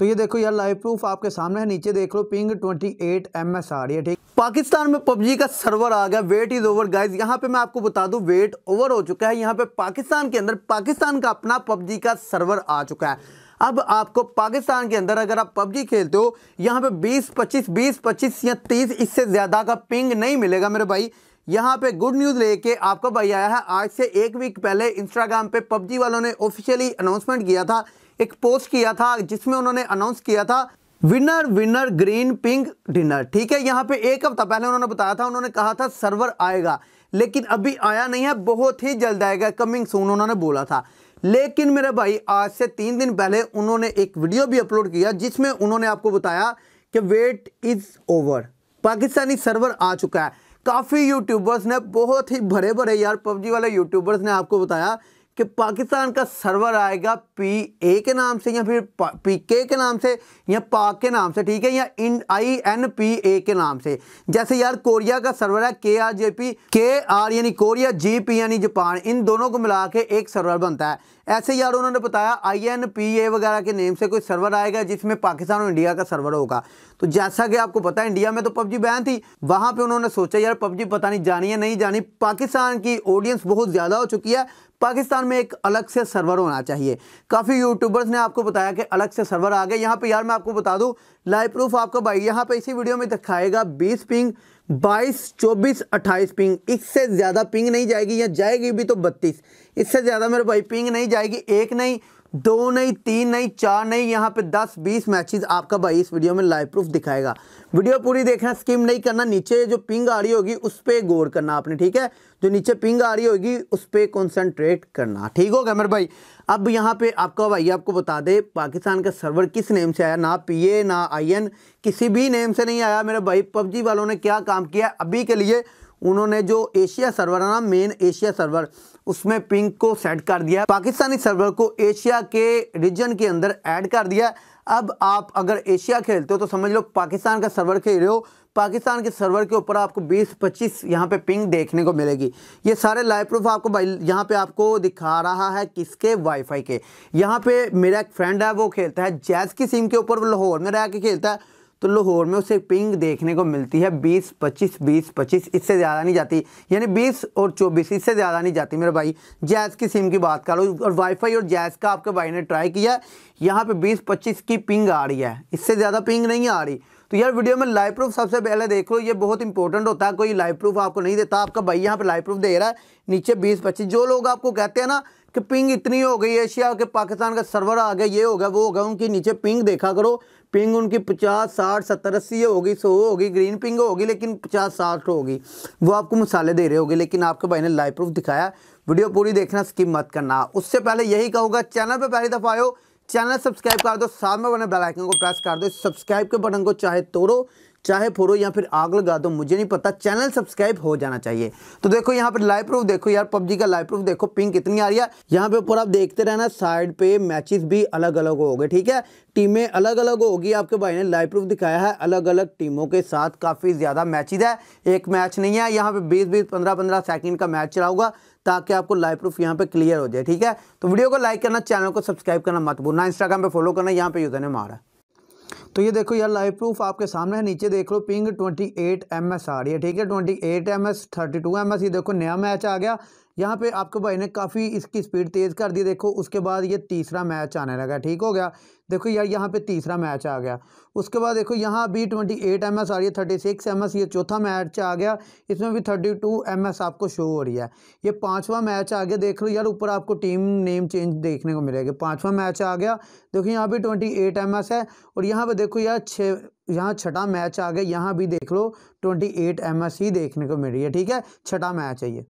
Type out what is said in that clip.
तो ये देखो यार लाइव प्रूफ आपके सामने है नीचे देख लो पिंग 28 एट एम एस आ रही है ठीक पाकिस्तान में पबजी का सर्वर आ गया वेट इज ओवर गाइज यहाँ पे मैं आपको बता दू वेट ओवर हो चुका है यहाँ पे पाकिस्तान के अंदर पाकिस्तान का अपना पबजी का सर्वर आ चुका है अब आपको पाकिस्तान के अंदर अगर आप पबजी खेलते हो यहाँ पे 20 25 20 25 या 30 इससे ज़्यादा का पिंग नहीं मिलेगा मेरे भाई यहाँ पे गुड न्यूज़ लेके आपका भाई आया है आज से एक वीक पहले इंस्टाग्राम पे पबजी वालों ने ऑफिशियली अनाउंसमेंट किया था एक पोस्ट किया था जिसमें उन्होंने अनाउंस किया था winner winner green pink dinner ठीक है यहाँ पे एक हफ्ता पहले उन्होंने बताया था उन्होंने कहा था सर्वर आएगा लेकिन अभी आया नहीं है बहुत ही जल्द आएगा कमिंग सून उन्होंने बोला था लेकिन मेरे भाई आज से तीन दिन पहले उन्होंने एक वीडियो भी अपलोड किया जिसमें उन्होंने आपको बताया कि wait is over Pakistani server आ चुका है काफ़ी यूट्यूबर्स ने बहुत ही भरे भरे यार पबजी वाले यूट्यूबर्स ने आपको बताया कि पाकिस्तान का सर्वर आएगा पी ए के नाम से या फिर पी के के नाम से या पाक के नाम से ठीक है या इन आई एन पी ए के नाम से जैसे यार कोरिया का सर्वर है K R J P K R यानी कोरिया जी पी यानी जापान इन दोनों को मिला के एक सर्वर बनता है ऐसे यार उन्होंने बताया आई एन पी ए वगैरह के नेम से कोई सर्वर आएगा जिसमें पाकिस्तान और इंडिया का सर्वर होगा तो जैसा कि आपको पता है इंडिया में तो पबजी बैन थी वहाँ पे उन्होंने सोचा यार पबजी पता नहीं जानी है नहीं जानी पाकिस्तान की ऑडियंस बहुत ज़्यादा हो चुकी है पाकिस्तान में एक अलग से सर्वर होना चाहिए काफ़ी यूट्यूबर्स ने आपको बताया कि अलग से सर्वर आ गए यहाँ पे यार मैं आपको बता दूँ लाइव प्रूफ आपका भाई यहाँ पे इसी वीडियो में दिखाएगा बीस पिंग बाईस चौबीस अट्ठाईस पिंग इससे ज़्यादा पिंग नहीं जाएगी या जाएगी भी तो बत्तीस इससे ज़्यादा मेरे भाई पिंग नहीं जाएगी एक नहीं दो नहीं तीन नहीं चार नहीं यहाँ पे दस बीस मैचेस आपका भाई इस वीडियो में लाइव प्रूफ दिखाएगा वीडियो पूरी देखना स्किम नहीं करना नीचे जो पिंग आ रही होगी उस पर गौर करना आपने ठीक है जो नीचे पिंग आ रही होगी उस पर कॉन्सेंट्रेट करना ठीक होगा मेरे भाई अब यहाँ पे आपका भाई आपको बता दे पाकिस्तान का सर्वर किस नेम से आया ना पी ना आई किसी भी नेम से नहीं आया मेरे भाई पबजी वालों ने क्या काम किया अभी के लिए उन्होंने जो एशिया सर्वर है ना मेन एशिया सर्वर उसमें पिंक को सेट कर दिया पाकिस्तानी सर्वर को एशिया के रीजन के अंदर ऐड कर दिया अब आप अगर एशिया खेलते हो तो समझ लो पाकिस्तान का सर्वर खेल रहे हो पाकिस्तान के सर्वर के ऊपर आपको 20-25 यहाँ पे पिंग देखने को मिलेगी ये सारे लाइव प्रूफ आपको यहाँ पे आपको दिखा रहा है किसके वाईफाई के यहाँ पे मेरा एक फ्रेंड है वो खेलता है जैज़ की सिम के ऊपर वो लाहौर में रह के खेलता है तो लाहौर में उसे पिंग देखने को मिलती है 20 25 20 25 इससे ज़्यादा नहीं जाती यानी 20 और 24 इससे ज़्यादा नहीं जाती मेरे भाई जैज़ की सिम की बात करो और वाईफाई और जैज़ का आपके भाई ने ट्राई किया यहाँ पे 20 25 की पिंग आ रही है इससे ज़्यादा पिंग नहीं आ रही तो यार वीडियो में लाइव प्रूफ सबसे पहले देख लो ये बहुत इंपॉर्टेंट होता है कोई लाइव प्रूफ आपको नहीं देता आपका भाई यहाँ पे लाइव प्रूफ दे रहा है नीचे बीस पच्चीस जो लोग आपको कहते हैं ना कि पिंग इतनी हो गई एशिया के पाकिस्तान का सर्वर आ गया ये हो गया वो हो गया उनकी नीचे पिंग देखा करो पिंग उनकी पचास साठ सत्तर अस्सी होगी सौ होगी ग्रीन पिंग होगी लेकिन पचास साठ होगी वो आपको मसाले दे रहे होगे लेकिन आपके भाई ने लाइव प्रूफ दिखाया वीडियो पूरी देखना स्किप मत करना उससे पहले यही कहूँगा चैनल पर पहली दफ़ा आयो चैनल सब्सक्राइब कर दो साथ में बने बेल आइकन को प्रेस कर दो सब्सक्राइब के बटन को चाहे तोड़ो चाहे फोड़ो या फिर आग लगा दो मुझे नहीं पता चैनल सब्सक्राइब हो जाना चाहिए तो देखो यहाँ पर लाइव प्रूफ देखो यार पबजी का लाइव प्रूफ देखो पिंक इतनी आ रही है यहाँ पे ऊपर आप देखते रहना साइड पे मैचेस भी अलग अलग हो गए ठीक है टीमें अलग अलग होगी आपके भाई ने लाइव प्रूफ दिखाया है अलग अलग टीमों के साथ काफ़ी ज़्यादा मैचेज है एक मैच नहीं है यहाँ पे बीस बीस पंद्रह पंद्रह सेकेंड का मैच चलाऊंगा ताकि आपको लाइव प्रूफ यहाँ पे क्लियर हो जाए ठीक है तो वीडियो को लाइक करना चैनल को सब्सक्राइब करना मत भूलना इंस्टाग्राम पे फॉलो करना यहाँ पे यूजर ने मारा तो ये देखो यार लाइव प्रूफ आपके सामने है नीचे देख लो पिंग 28 एम एस आ रही है ठीक है 28 एम एस थर्टी ये देखो नया मैच आ गया यहाँ पे आपके भाई ने काफ़ी इसकी स्पीड तेज़ कर दी देखो उसके बाद ये तीसरा मैच आने लगा ठीक हो गया देखो यार यहाँ पे तीसरा मैच आ गया उसके बाद देखो यहाँ भी ट्वेंटी एट एम एस आ रही है थर्टी सिक्स एम एस ये चौथा मैच आ गया इसमें भी थर्टी टू एम एस आपको शो हो रही है ये पाँचवा मैच आ गया देख लो यार ऊपर आपको टीम नेम चेंज देखने को मिलेगा पाँचवा मैच आ गया देखो यहाँ भी ट्वेंटी एट एम एस है और यहाँ पर देखो यार छः यहाँ छठा मैच आ गया यहाँ भी देख लो ट्वेंटी एट एम एस ही देखने को मिल रही है ठीक है छठा मैच है ये